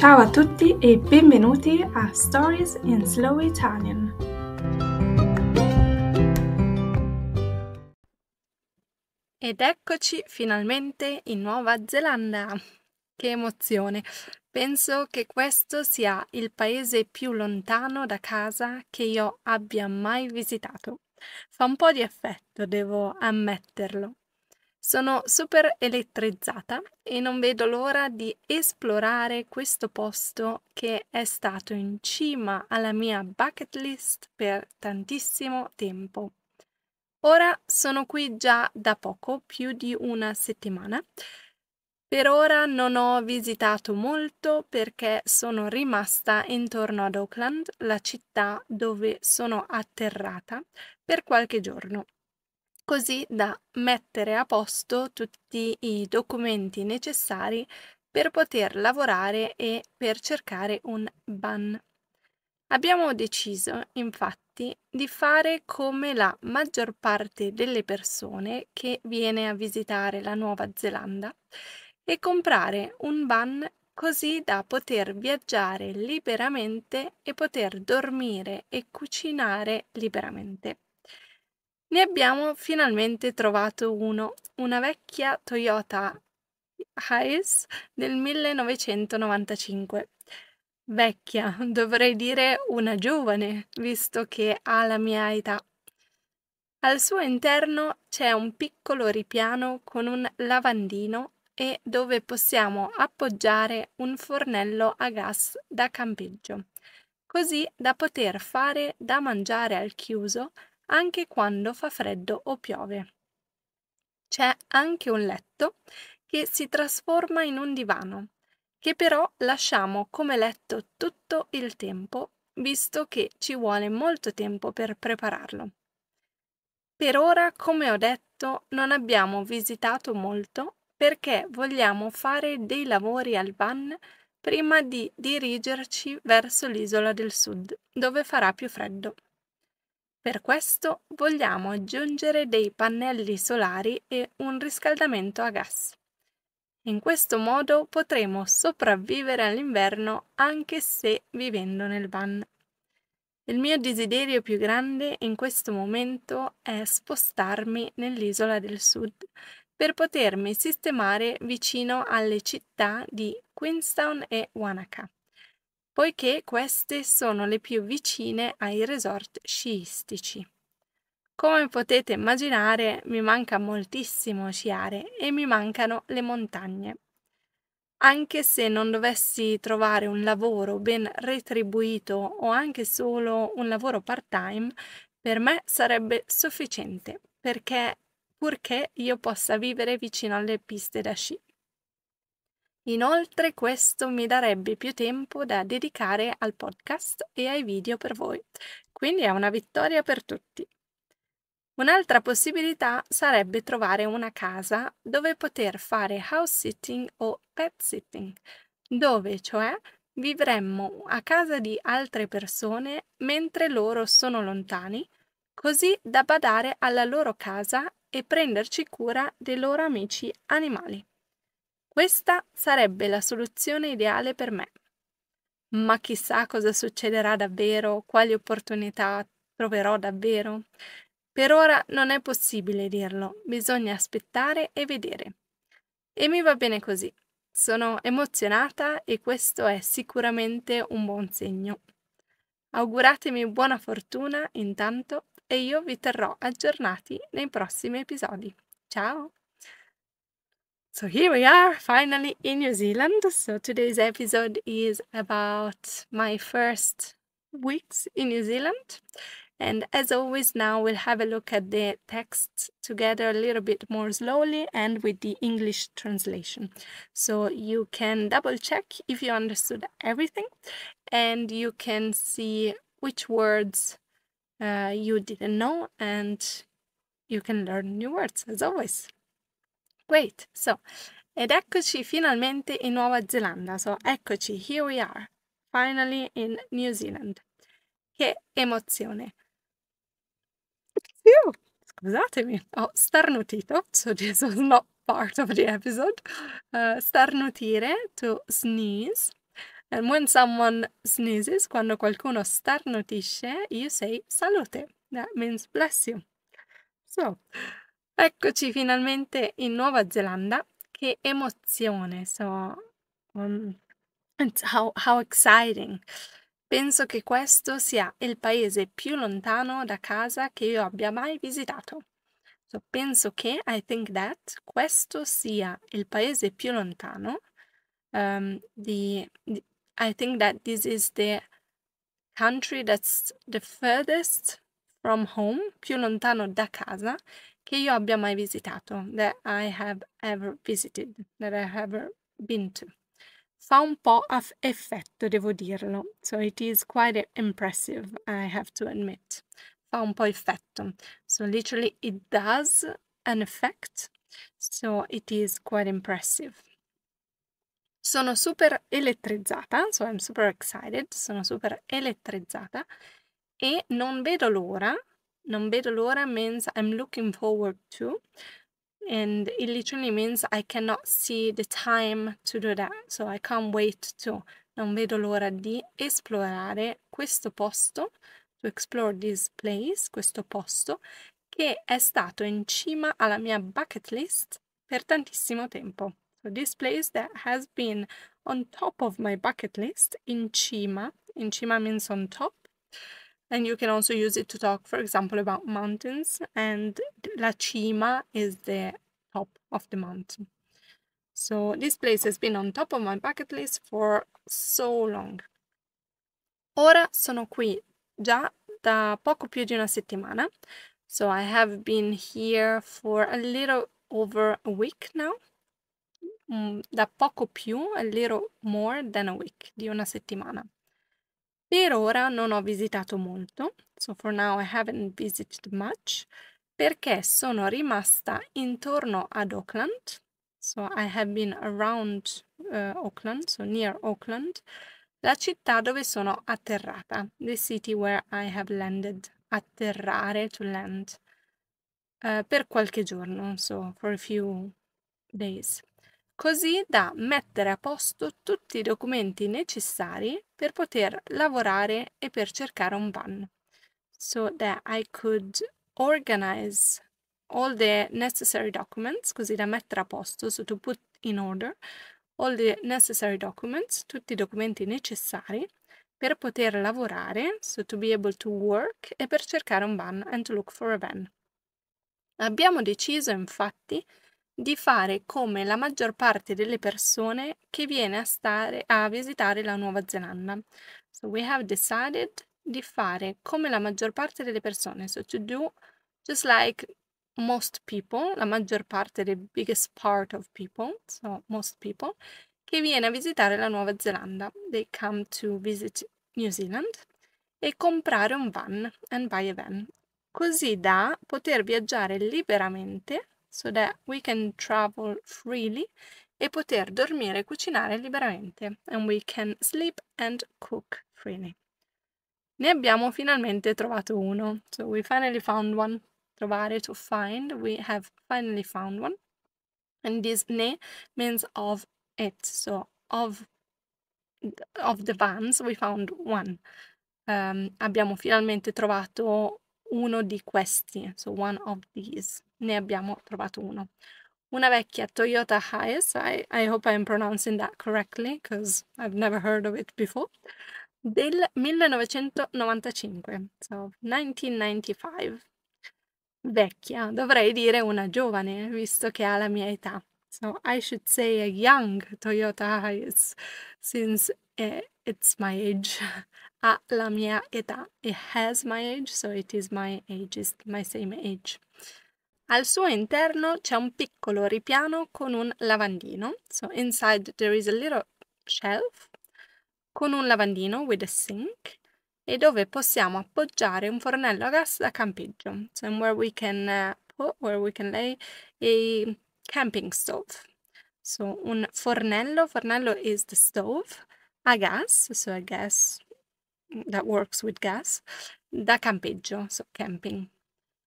Ciao a tutti e benvenuti a Stories in Slow Italian. Ed eccoci finalmente in Nuova Zelanda. Che emozione! Penso che questo sia il paese più lontano da casa che io abbia mai visitato. Fa un po' di effetto, devo ammetterlo. Sono super elettrizzata e non vedo l'ora di esplorare questo posto che è stato in cima alla mia bucket list per tantissimo tempo. Ora sono qui già da poco, più di una settimana. Per ora non ho visitato molto perché sono rimasta intorno ad Auckland, la città dove sono atterrata, per qualche giorno così da mettere a posto tutti i documenti necessari per poter lavorare e per cercare un ban. Abbiamo deciso infatti di fare come la maggior parte delle persone che viene a visitare la Nuova Zelanda e comprare un ban così da poter viaggiare liberamente e poter dormire e cucinare liberamente. Ne abbiamo finalmente trovato uno, una vecchia Toyota Hiace del 1995. Vecchia, dovrei dire una giovane, visto che ha la mia età. Al suo interno c'è un piccolo ripiano con un lavandino e dove possiamo appoggiare un fornello a gas da campeggio, così da poter fare da mangiare al chiuso anche quando fa freddo o piove. C'è anche un letto che si trasforma in un divano, che però lasciamo come letto tutto il tempo, visto che ci vuole molto tempo per prepararlo. Per ora, come ho detto, non abbiamo visitato molto perché vogliamo fare dei lavori al van prima di dirigerci verso l'isola del sud, dove farà più freddo. Per questo vogliamo aggiungere dei pannelli solari e un riscaldamento a gas. In questo modo potremo sopravvivere all'inverno anche se vivendo nel van. Il mio desiderio più grande in questo momento è spostarmi nell'isola del sud per potermi sistemare vicino alle città di Queenstown e Wanaka poiché queste sono le più vicine ai resort sciistici. Come potete immaginare, mi manca moltissimo sciare e mi mancano le montagne. Anche se non dovessi trovare un lavoro ben retribuito o anche solo un lavoro part-time, per me sarebbe sufficiente perché purché io possa vivere vicino alle piste da sci. Inoltre questo mi darebbe più tempo da dedicare al podcast e ai video per voi, quindi è una vittoria per tutti. Un'altra possibilità sarebbe trovare una casa dove poter fare house sitting o pet sitting, dove cioè vivremmo a casa di altre persone mentre loro sono lontani, così da badare alla loro casa e prenderci cura dei loro amici animali. Questa sarebbe la soluzione ideale per me. Ma chissà cosa succederà davvero, quali opportunità troverò davvero. Per ora non è possibile dirlo, bisogna aspettare e vedere. E mi va bene così. Sono emozionata e questo è sicuramente un buon segno. Auguratemi buona fortuna intanto e io vi terrò aggiornati nei prossimi episodi. Ciao! So here we are, finally in New Zealand. So today's episode is about my first weeks in New Zealand. And as always, now we'll have a look at the text together a little bit more slowly and with the English translation. So you can double check if you understood everything and you can see which words uh, you didn't know and you can learn new words as always. Great, so, ed eccoci finalmente in Nuova Zelanda, so, eccoci, here we are, finally in New Zealand. Che emozione! Eww, scusatemi, ho starnutito, so this was not part of the episode. Uh, starnutire, to sneeze. And when someone sneezes, quando qualcuno starnutisce, you say salute. That means bless you. So, Eccoci finalmente in Nuova Zelanda. Che emozione! So, um, how, how exciting! Penso che questo sia il paese più lontano da casa che io abbia mai visitato. So, penso che, I think that, questo sia il paese più lontano. Um, the, the, I think that this is the country that's the furthest from home, più lontano da casa, che io abbia mai visitato, that I have ever visited, that I have ever been to. Fa un po' effetto, devo dirlo. So it is quite impressive, I have to admit. Fa un po' effetto. So literally it does an effect. So it is quite impressive. Sono super elettrizzata, so I'm super excited, sono super elettrizzata e non vedo l'ora non vedo l'ora means I'm looking forward to. And it literally means I cannot see the time to do that. So I can't wait to. Non vedo l'ora di esplorare questo posto, to explore this place, questo posto, che è stato in cima alla mia bucket list per tantissimo tempo. So this place that has been on top of my bucket list, in cima, in cima means on top, And you can also use it to talk, for example, about mountains. And La Cima is the top of the mountain. So this place has been on top of my bucket list for so long. Ora sono qui già da poco più di una settimana. So I have been here for a little over a week now. Mm, da poco più, a little more than a week, di una settimana. Per ora non ho visitato molto, so for now I haven't visited much, perché sono rimasta intorno ad Auckland, so I have been around uh, Auckland, so near Auckland, la città dove sono atterrata, the city where I have landed, atterrare, to land, uh, per qualche giorno, so for a few days così da mettere a posto tutti i documenti necessari per poter lavorare e per cercare un van. So that I could organize all the necessary documents, così da mettere a posto, so to put in order all the necessary documents, tutti i documenti necessari per poter lavorare, so to be able to work, e per cercare un van and to look for a van. Abbiamo deciso infatti di fare come la maggior parte delle persone che viene a, stare, a visitare la Nuova Zelanda. So we have decided di fare come la maggior parte delle persone. So to do just like most people, la maggior parte, the biggest part of people, so most people, che viene a visitare la Nuova Zelanda. They come to visit New Zealand e comprare un van and buy a van, così da poter viaggiare liberamente so that we can travel freely e poter dormire e cucinare liberamente and we can sleep and cook freely. Ne abbiamo finalmente trovato uno. So we finally found one. Trovare to find. We have finally found one. And this ne means of it. So of of the vans we found one. Um, abbiamo finalmente trovato uno di questi, so one of these ne abbiamo trovato uno. Una vecchia Toyota Hiace, I, I hope I'm pronouncing that correctly because I've never heard of it before, del 1995, so 1995. Vecchia, dovrei dire una giovane, visto che ha la mia età. So I should say a young Toyota Hiace, since eh, it's my age. ha la mia età. It has my age, so it is my age, it's my same age. Al suo interno c'è un piccolo ripiano con un lavandino. So inside there is a little shelf con un lavandino with a sink e dove possiamo appoggiare un fornello a gas da campeggio. So where we can uh, eh, put, where we can lay a camping stove. So un fornello, fornello is the stove, a gas, so a gas that works with gas, da campeggio, so camping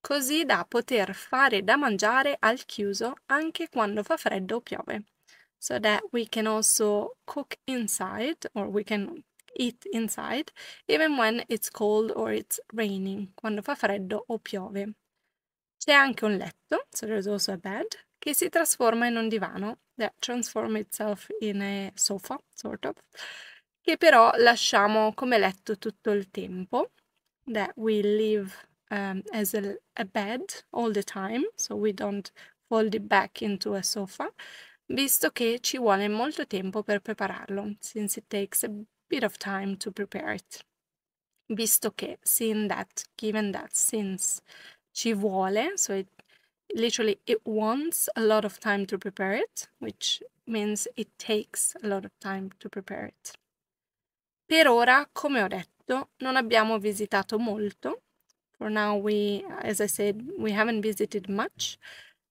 così da poter fare da mangiare al chiuso anche quando fa freddo o piove. So that we can also cook inside or we can eat inside even when it's cold or it's raining, quando fa freddo o piove. C'è anche un letto, so there's also a bed, che si trasforma in un divano, that transforms itself in a sofa, sort of, che però lasciamo come letto tutto il tempo, that we leave um, as a, a bed all the time, so we don't fold it back into a sofa, visto che ci vuole molto tempo per prepararlo, since it takes a bit of time to prepare it. Visto che, seeing that, given that, since ci vuole, so it literally it wants a lot of time to prepare it, which means it takes a lot of time to prepare it. Per ora, come ho detto, non abbiamo visitato molto, for now we, as I said, we haven't visited much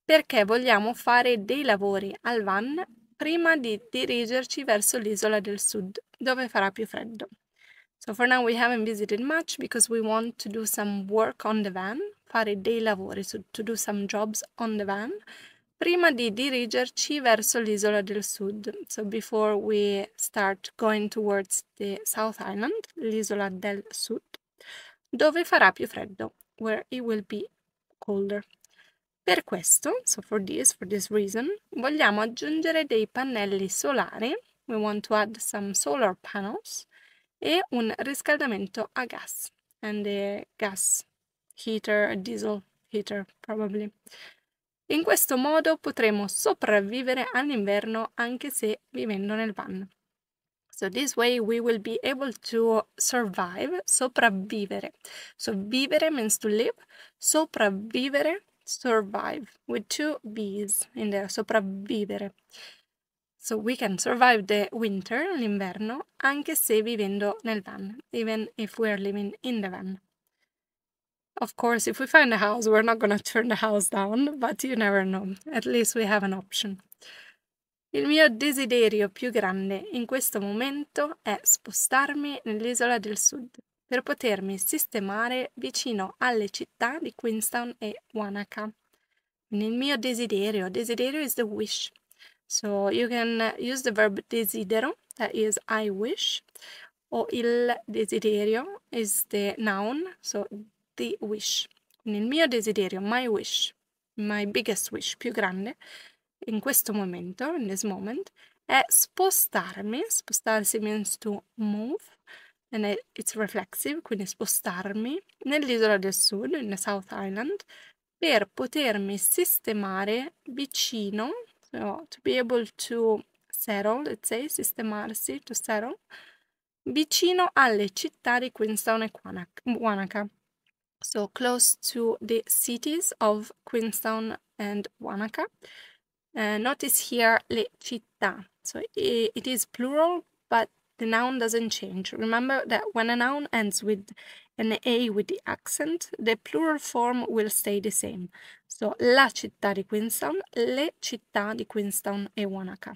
perché vogliamo fare dei lavori al van prima di dirigerci verso l'isola del sud, dove farà più freddo. So for now we haven't visited much because we want to do some work on the van, fare dei lavori, so to do some jobs on the van, prima di dirigerci verso l'isola del sud. So before we start going towards the South Island, l'isola del sud. dove farà più freddo, where it will be colder. Per questo, so for this, for this reason, vogliamo aggiungere dei pannelli solari, we want to add some solar panels, e un riscaldamento a gas, and a gas heater, a diesel heater probably. In questo modo potremo sopravvivere all'inverno anche se vivendo nel van. So this way we will be able to survive, sopravvivere. So vivere means to live, sopravvivere, survive, with two v's in there, sopravvivere. So we can survive the winter, l'inverno, anche se vivendo nel van, even if we are living in the van. Of course, if we find a house, we're not going to turn the house down, but you never know. At least we have an option. Il mio desiderio più grande in questo momento è spostarmi nell'isola del sud per potermi sistemare vicino alle città di Queenstown e Wanaka. Nel mio desiderio, desiderio is the wish. So you can use the verb desidero, that is I wish, o il desiderio is the noun, so the wish. Nel mio desiderio, my wish, my biggest wish, più grande, in questo momento, in this moment, è spostarmi, spostarsi means to move, and it, it's reflexive, quindi spostarmi nell'isola del sud, in the South Island, per potermi sistemare vicino, so to be able to settle, let's say, sistemarsi, to settle, vicino alle città di Queenstown e Wanaka. So close to the cities of Queenstown and Wanaka. Uh, notice here le città. So it, it is plural, but the noun doesn't change. Remember that when a noun ends with an A with the accent, the plural form will stay the same. So la città di Queenstown, le città di Queenstown e Wanaka.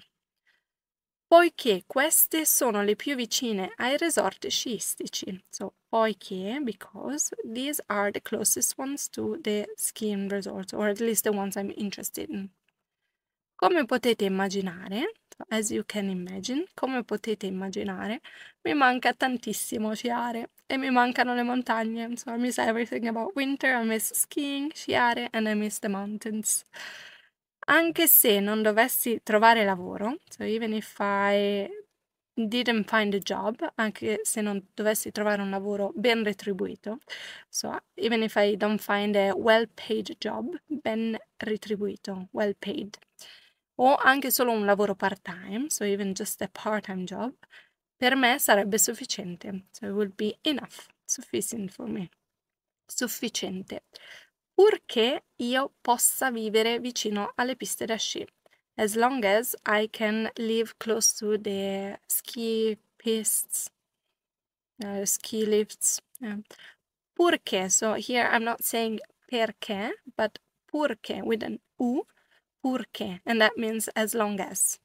Poiché queste sono le più vicine ai resort sciistici. So poiché, because these are the closest ones to the skiing resorts, or at least the ones I'm interested in. Come potete immaginare, as you can imagine, come potete immaginare, mi manca tantissimo sciare e mi mancano le montagne. So I miss everything about winter, I miss skiing, sciare and I miss the mountains. Anche se non dovessi trovare lavoro, so even if I didn't find a job, anche se non dovessi trovare un lavoro ben retribuito, so even if I don't find a well paid job, ben retribuito, well paid o anche solo un lavoro part-time, so even just a part-time job, per me sarebbe sufficiente. So it would be enough, sufficient for me. Sufficiente. Purché io possa vivere vicino alle piste da sci. As long as I can live close to the ski pists, uh, ski lifts. Yeah. Purché, so here I'm not saying perché, but purché with an U, purché, and that means as long as.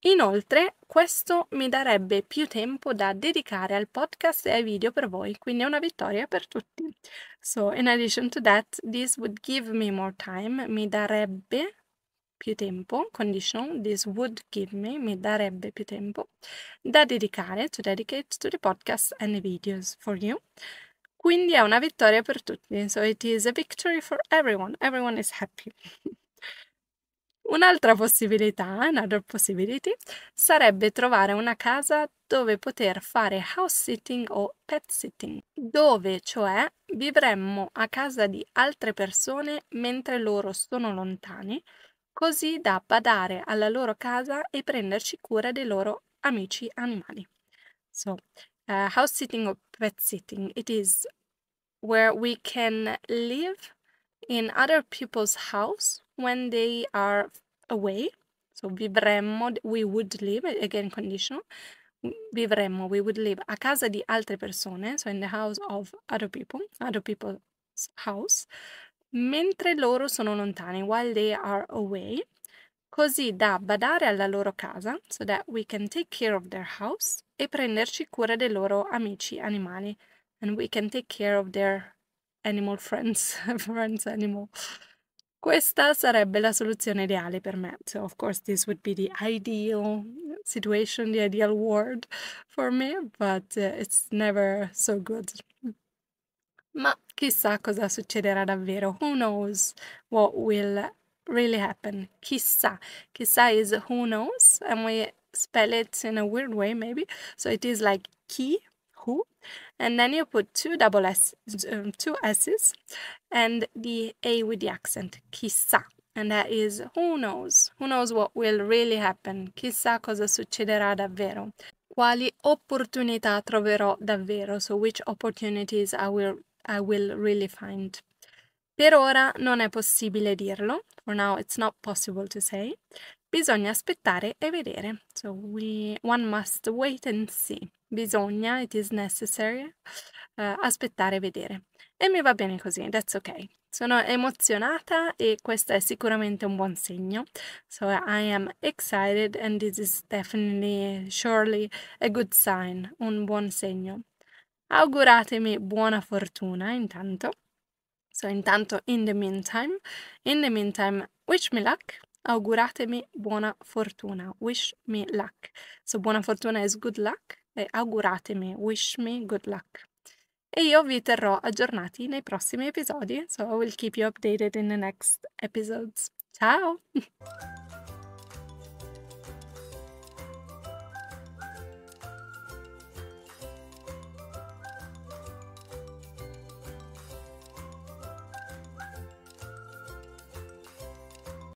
Inoltre, questo mi darebbe più tempo da dedicare al podcast e ai video per voi, quindi è una vittoria per tutti. So, in addition to that, this would give me more time, mi darebbe più tempo, conditional, this would give me, mi darebbe più tempo, da dedicare, to dedicate to the podcast and the videos for you. Quindi è una vittoria per tutti. So it is a victory for everyone. Everyone is happy. Un'altra possibilità, another possibility, sarebbe trovare una casa dove poter fare house sitting o pet sitting, dove cioè vivremmo a casa di altre persone mentre loro sono lontani, così da badare alla loro casa e prenderci cura dei loro amici animali. So, uh, house sitting or pet sitting. It is where we can live in other people's house when they are away. So vivremmo, we would live, again conditional, vivremmo, we would live a casa di altre persone, so in the house of other people, other people's house, mentre loro sono lontani, while they are away. così da badare alla loro casa, so that we can take care of their house, e prenderci cura dei loro amici animali, and we can take care of their animal friends, friends animal. Questa sarebbe la soluzione ideale per me. So, of course, this would be the ideal situation, the ideal world for me, but uh, it's never so good. Ma chissà cosa succederà davvero. Who knows what will really happen. Chissà? Chissà is who knows, and we spell it in a weird way, maybe. So it is like chi, who, and then you put two double s, um, two s's, and the a with the accent. Chissà, And that is who knows. Who knows what will really happen. Chissà cosa succederà davvero. Quali opportunità troverò davvero. So which opportunities I will I will really find. Per ora non è possibile dirlo. For now it's not possible to say. Bisogna aspettare e vedere. So we, one must wait and see. Bisogna, it is necessary, uh, aspettare e vedere. E mi va bene così, that's okay. Sono emozionata e questo è sicuramente un buon segno. So I am excited and this is definitely, surely a good sign, un buon segno. Auguratemi buona fortuna intanto So intanto, in the meantime, in the meantime, wish me luck. Auguratemi buona fortuna. Wish me luck. So buona fortuna is good luck. E auguratemi, wish me good luck. E io vi terrò aggiornati nei prossimi episodi. So I will keep you updated in the next episodes. Ciao!